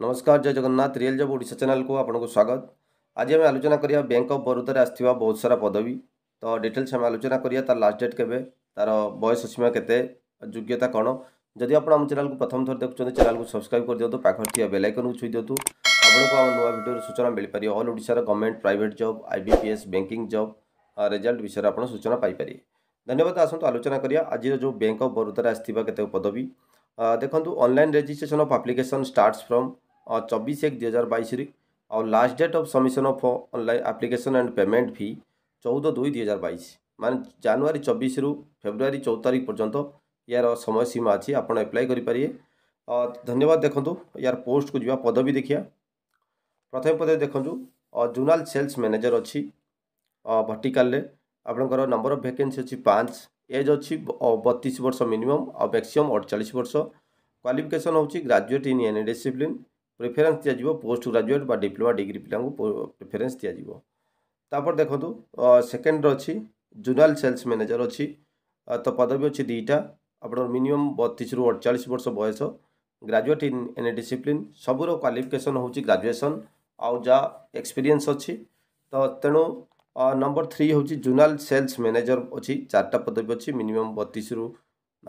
नमस्कार जय जगन्नाथ रियल जब ओडा चेल को आपको स्वागत आज आम आलोचना करा बैंक अफ बरोदार आसवा बहुत सारा पदवी तो डिटेल्स आम आलोचना करा तार लास्ट डेट के तार बयस सीमा योग्यता कौन जदि आप चैनल को प्रथम थर देखते चैनल को सब्सक्राइब कर दिखाँ पाखे थी बेलैकन को छुई दिखुतु तो, आपको आम नुआ भिडर सूचना मिल पारे अल ओार गवर्नमेंट प्राइट जब I B P S banking जब रेजल्ट विषय आज सूचना पाइपारे धन्यवाद आसतु आलोचना करा आज जो बैंक अफ बरोदार आसवा के पदवी देखो online registration of application start from और चौबीस एक दुई हज़ार बाईस और last date of submission of online application and payment भी चौदह दुई दुई हजार बैस मान जानुरी चौबीस रु फेब्रुआरी चौदह तारीख पर्यटन यार समय सीमा अच्छी आपड़ एप्लाय करें धन्यवाद देखो यार पोस्ट को जी पदवी देखिए प्रथम पदवी देखु जूनाल सेल्स मैनेजर अच्छी भर्टिकाल आपणकर नंबर अफ भैकेन्सी अच्छी पाँच एज अच्छी बतीस वर्ष मिनिमम और मैक्सीम अड़चाश वर्ष क्वाफिकेसन हो graduate in any discipline preference ଦିଆଯିବ ପୋଷ୍ଟ ଗ୍ରାଜୁଏଟ୍ ବା ଡିପ୍ଲୋମା ଡିଗ୍ରୀ ପିଲାଙ୍କୁ ପ୍ରିଫରେନ୍ସ ଦିଆଯିବ ତାପରେ ଦେଖନ୍ତୁ ସେକେଣ୍ଡର ଅଛି ଜୁନାଲ୍ ସେଲ୍ସ ମ୍ୟାନେଜର୍ ଅଛି ତ ପଦବୀ ଅଛି ଦୁଇଟା ଆପଣଙ୍କର ମିନିମମ୍ ବତିଶରୁ ଅଡ଼ଚାଳିଶ ବର୍ଷ ବୟସ ଗ୍ରାଜୁଏଟ୍ ଇନ୍ ଏନି ଡିସିପ୍ଲିନ୍ ସବୁର କ୍ୱାଲିଫିକେସନ୍ ହେଉଛି ଗ୍ରାଜୁଏସନ୍ ଆଉ ଯାହା ଏକ୍ସପିରିଏନ୍ସ ଅଛି ତ ତେଣୁ ନମ୍ବର ଥ୍ରୀ ହେଉଛି ଜୁନାଲ୍ ସେଲ୍ସ ମ୍ୟାନେଜର୍ ଅଛି ଚାରିଟା ପଦବୀ ଅଛି ମିନିମମ୍ ବତିଶରୁ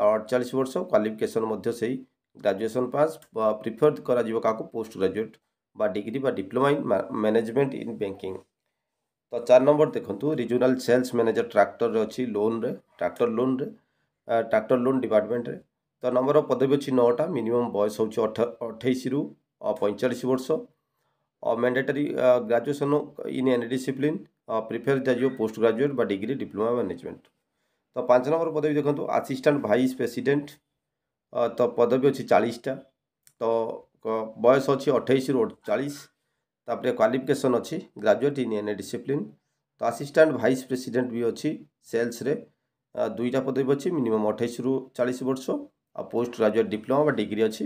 ଅଡ଼ଚାଳିଶ ବର୍ଷ କ୍ୱାଲିଫିକେସନ୍ ମଧ୍ୟ ସେଇ ଗ୍ରାଜୁଏସନ୍ ପାସ୍ ପ୍ରିଫର୍ କରାଯିବ କାହାକୁ ପୋଷ୍ଟ ଗ୍ରାଜୁଏଟ୍ ବା ଡିଗ୍ରୀ ବା diploma in management in banking ତ ଚାରି ନମ୍ବର ଦେଖନ୍ତୁ ରିଜନାଲ୍ ସେଲ୍ସ ମ୍ୟାନେଜର ଟ୍ରାକ୍ଟରରେ ଅଛି ଲୋନ୍ରେ ଟ୍ରାକ୍ଟର ଲୋନ୍ରେ ଟ୍ରାକ୍ଟର ଲୋନ୍ ଡିପାର୍ଟମେଣ୍ଟରେ ତ ନମ୍ବର ପଦବୀ ଅଛି ନଅଟା ମିନିମମ୍ ବୟସ ହେଉଛି ଅଠେଇଶରୁ ପଇଁଚାଳିଶ ବର୍ଷ mandatory graduation in any discipline prefer ଦିଆଯିବ ପୋଷ୍ଟ ଗ୍ରାଜୁଏଟ୍ ବା ଡିଗ୍ରୀ ଡିପ୍ଲୋମା ମ୍ୟାନେଜମେଣ୍ଟ ତ ପାଞ୍ଚ ନମ୍ବର ପଦବୀ ଦେଖନ୍ତୁ ଆସିଷ୍ଟାଣ୍ଟ ଭାଇସ୍ ପ୍ରେସିଡେଣ୍ଟ ତ ପଦବୀ ଅଛି ଚାଳିଶଟା ତ ବୟସ ଅଛି ଅଠେଇଶରୁ ଚାଳିଶ ତାପରେ କ୍ୱାଲିଫିକେସନ୍ ଅଛି graduate in any a discipline ତ ଆସିଷ୍ଟାଣ୍ଟ ଭାଇସ୍ ପ୍ରେସିଡେଣ୍ଟ ବି ଅଛି ସେଲ୍ସରେ ଦୁଇଟା ପଦବୀ ଅଛି ମିନିମମ୍ ଅଠେଇଶରୁ ଚାଳିଶ ବର୍ଷ ଆଉ ପୋଷ୍ଟ ଗ୍ରାଜୁଏଟ୍ ଡିପ୍ଲୋମା ବା ଡିଗ୍ରୀ ଅଛି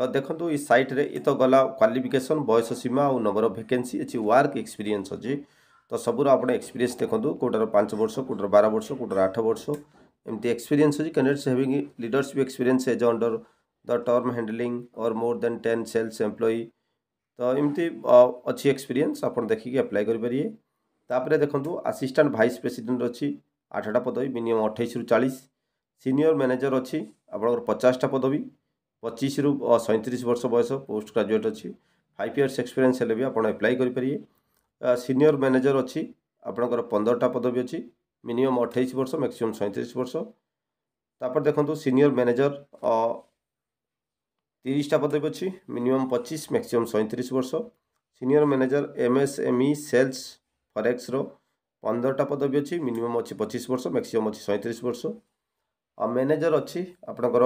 ତ ଦେଖନ୍ତୁ ଏଇ ସାଇଟ୍ରେ ଏ ତ ଗଲା କ୍ୱାଲିଫିକେସନ୍ ବୟସ ସୀମା ଆଉ ନମ୍ବର ଅଫ୍ ଭେକେନ୍ସି ଅଛି ୱାର୍କ ଏକ୍ସପିରିଏନ୍ସ ଅଛି ତ ସବୁର ଆପଣ ଏକ୍ସପିରିଏନ୍ସ ଦେଖନ୍ତୁ କେଉଁଟାର ପାଞ୍ଚ ବର୍ଷ କେଉଁଟାର ବାର ବର୍ଷ କେଉଁଟାର ଆଠ ବର୍ଷ एमती एक्सपीरियंस अच्छे candidates having leadership experience age under the term handling और more than ten sales employee तो एमती अच्छी एक्सपीरियंस आप देखिए आप्लाय करेंगे तापर देखो आसीस्टाट भाइस प्रेसीडेट अच्छी आठटा पदवी मिनिमम अठाईस रु चालीस सिनियर मैनेजर अच्छी आप पचासटा पदवी पचीस रु सैंतीस वर्ष बयस पोस्ट ग्राजुएट अच्छी फाइव इयर्स एक्सपीरियंस हेल्ले भी आप करेंगे सिनियर मैनेजर अच्छी ଆପଣଙ୍କର ପନ୍ଦରଟା पदवी अच्छी মিনিমম অঠেইশ বর্ষ ম্যাক্সিমম সৈঁত্রিশ বর্ষ তারপর দেখুন সিনিয়র ম্যানেজর তিরিশটা পদবী অছি মিনিমম পঁচিশ ম্যাক্সিমম সৈঁত্রিশ বর্ষ সিনিয়র ম্যানেজর এমএসএমই সেলস ফরেক্সর ପନ୍ଦରଟା ପଦବୀ ଅଛି ମିନିମମ୍ ଅଛି ପଚିଶ ବର୍ଷ ମ୍ୟାକ୍ସିମମ୍ ଅଛି ସଇଁତିରିଶ ବର୍ଷ ଆଉ ମ୍ୟାନେଜର୍ ଅଛି ଆପଣଙ୍କର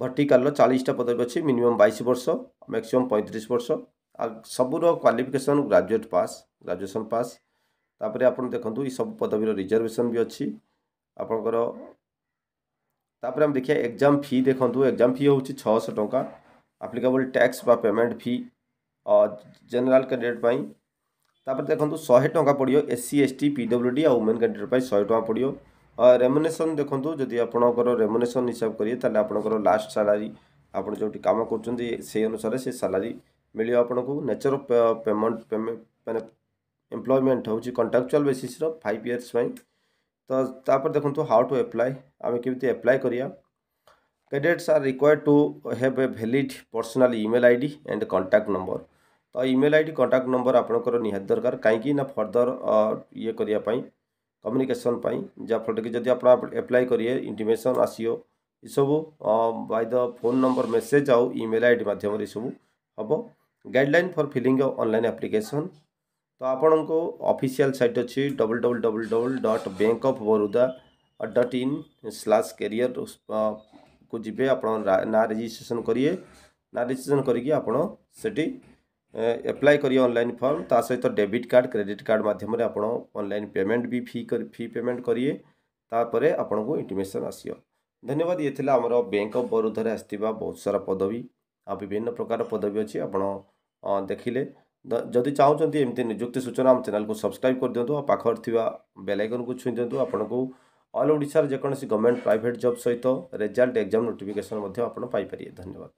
ଭର୍ଟିକାଲର ଚାଳିଶଟା ପଦବୀ ଅଛି ମିନିମମ୍ ବାଇଶ ବର୍ଷ ମ୍ୟାକ୍ସିମମ୍ ପଇଁତିରିଶ ବର୍ଷ ଆଉ ସବୁର qualification graduate pass graduation pass तापर आप देखु ये सब पदवीर रिजर्वेशन भी अच्छी आपणकर तापर आम देखिए एग्जाम फी देखु एग्जाम फी हूँ छःश टाँचा applicable tax payment fee general candidate देखो शहे टाँग पड़ो S C S T PW D आमेन कैंडिडेट शहे टाँग पड़ो रेमुनेसन देखो जदि आपर रेमुनेसन हिसाब करिए तेल आपर लास्ट सालरी आप जो कम करुँच सही अनुसार से सालरी मिल आपको नेचर अफ पेमेंट पेमेंट मैंने एम्प्लयमेंट हूँ कंट्राक्चुआल बेसीस फाइव इयर्स तो तापर देखो हाउ टू अप्लाई आम कमी एप्लाय करा candidates are required to have a valid personal email I D and contact number तो email I D contact number आपंकर दरकार कहीं फर्दर ये करवाई कम्युनिकेसन जहाँफल कि एप्लाय करिए इंटीमेसन आसो ये सब by the phone number message आउ इमेल आई डी मध्यम सब हम गाइडल फर फिलिंग अनल आप्लिकेसन तो आपण uh, को ऑफिशियल साइट अच्छी double double double double dot bank of Baroda dot in slash career को जब आप ना रेजिट्रेसन करिए ना रेजिट्रेसन करके uh, करिए अनल फर्म ता सहित डेबिट कार्ड क्रेडिट कार्ड मध्यम ऑनलाइन पेमेंट भी फी कर फी पेमेंट करिए आपको आपण आस धन्यवाद ये आम बैंक अफ बरोधार आसवा बहुत सारा पदवी आ विभिन्न प्रकार पदवी अच्छी आप uh, देखिले जदि चाहूँ एमती निजुक्ति सूचना आम चेल्क सब्सक्राइब कर दिंतु और पाखर थोड़ा बेलैकन को छुई दिंतु आपको अल ओडार जेको गवर्नमेंट प्राइट जब सहित रेजल्ट एक्जाम नोटिफिकेसन आपारे धन्यवाद